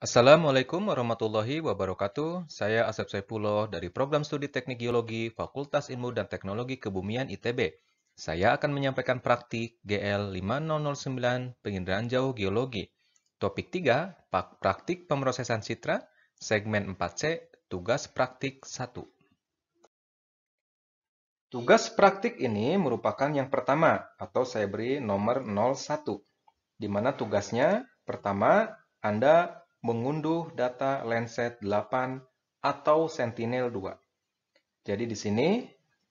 Assalamualaikum warahmatullahi wabarakatuh. Saya Asep Saifullah dari Program Studi Teknik Geologi Fakultas Ilmu dan Teknologi Kebumian ITB. Saya akan menyampaikan praktik GL 5009 penginderaan jauh geologi. Topik 3, praktik pemrosesan citra, segmen 4C, tugas praktik 1. Tugas praktik ini merupakan yang pertama atau saya beri nomor 01, di mana tugasnya pertama Anda mengunduh data Landsat 8 atau Sentinel-2. Jadi di sini,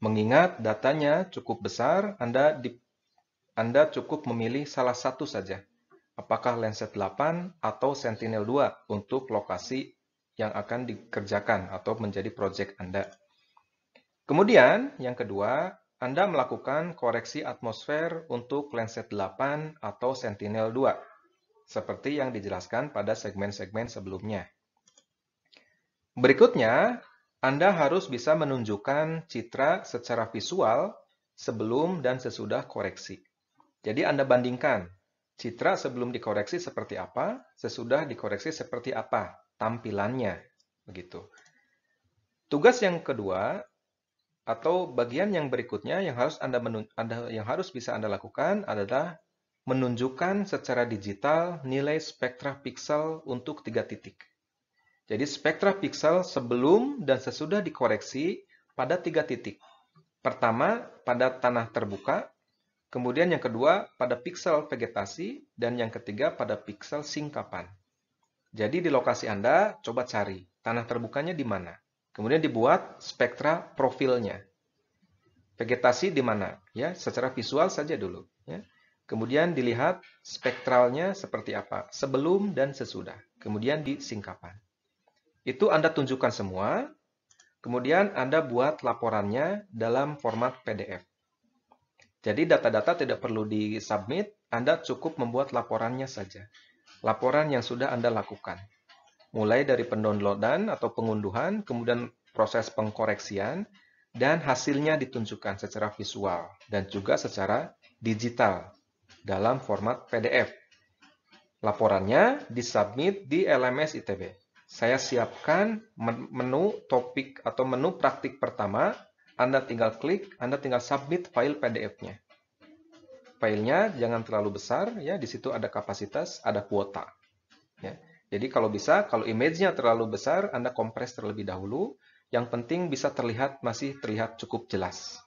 mengingat datanya cukup besar, Anda, di, Anda cukup memilih salah satu saja. Apakah Landsat 8 atau Sentinel-2 untuk lokasi yang akan dikerjakan atau menjadi proyek Anda. Kemudian, yang kedua, Anda melakukan koreksi atmosfer untuk Landsat 8 atau Sentinel-2 seperti yang dijelaskan pada segmen-segmen sebelumnya. Berikutnya, Anda harus bisa menunjukkan citra secara visual sebelum dan sesudah koreksi. Jadi Anda bandingkan citra sebelum dikoreksi seperti apa, sesudah dikoreksi seperti apa tampilannya, begitu. Tugas yang kedua atau bagian yang berikutnya yang harus Anda, anda yang harus bisa Anda lakukan adalah menunjukkan secara digital nilai spektra piksel untuk tiga titik. Jadi spektra piksel sebelum dan sesudah dikoreksi pada tiga titik. Pertama, pada tanah terbuka, kemudian yang kedua pada piksel vegetasi, dan yang ketiga pada piksel singkapan. Jadi di lokasi Anda, coba cari tanah terbukanya di mana. Kemudian dibuat spektra profilnya. Vegetasi di mana? Ya, secara visual saja dulu. Ya. Kemudian dilihat spektralnya seperti apa, sebelum dan sesudah. Kemudian disingkapan. Itu Anda tunjukkan semua, kemudian Anda buat laporannya dalam format PDF. Jadi data-data tidak perlu disubmit, Anda cukup membuat laporannya saja. Laporan yang sudah Anda lakukan. Mulai dari pendownloadan atau pengunduhan, kemudian proses pengkoreksian, dan hasilnya ditunjukkan secara visual dan juga secara digital dalam format PDF. Laporannya disubmit di LMS ITB. Saya siapkan menu topik atau menu praktik pertama. Anda tinggal klik, Anda tinggal submit file PDF-nya. Filenya jangan terlalu besar, ya. Di situ ada kapasitas, ada kuota. Ya. Jadi kalau bisa, kalau image-nya terlalu besar, Anda kompres terlebih dahulu. Yang penting bisa terlihat, masih terlihat cukup jelas.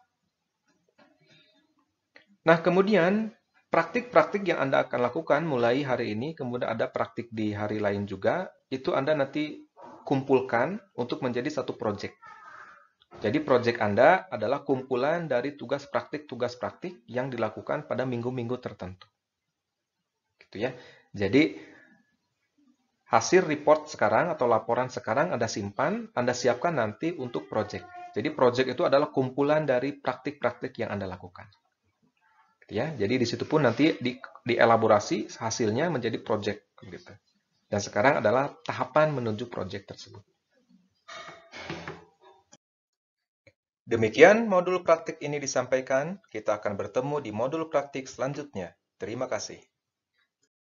Nah, kemudian Praktik-praktik yang Anda akan lakukan mulai hari ini, kemudian ada praktik di hari lain juga, itu Anda nanti kumpulkan untuk menjadi satu project. Jadi project Anda adalah kumpulan dari tugas praktik-tugas praktik yang dilakukan pada minggu-minggu tertentu. Gitu ya. Jadi hasil report sekarang atau laporan sekarang Anda simpan, Anda siapkan nanti untuk project. Jadi project itu adalah kumpulan dari praktik-praktik yang Anda lakukan. Gitu ya jadi di situ pun nanti di, dielaborasi hasilnya menjadi project gitu dan sekarang adalah tahapan menuju project tersebut Demikian modul praktik ini disampaikan. Kita akan bertemu di modul praktik selanjutnya. Terima kasih.